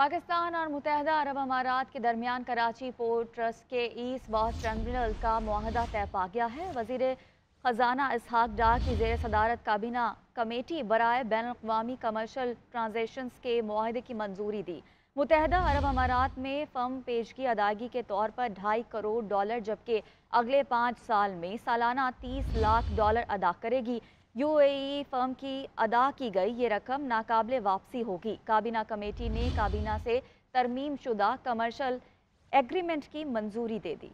पाकिस्तान और मुतहदा अरब अमारात के दरमियान कराची पोर्ट ट्रस्ट के ईस्ट बॉस टर्मिनल का माहदा तय पा गया है वजीर ख़जाना इसहाक डार की जेर सदारत काबीना कमेटी बरए बैन अवी कमर्शल ट्रांजेक्शन के माहदे की मंजूरी दी मुतहदा अरब अमारात में फर्म पेज की अदायगी के तौर पर ढाई करोड़ डॉलर जबकि अगले पाँच साल में सालाना तीस लाख डॉलर अदा करेगी यूएई फर्म की अदा की गई ये रकम नाकाबले वापसी होगी काबीना कमेटी ने काबीना से तरमीम शुदा कमर्शल एग्रीमेंट की मंजूरी दे दी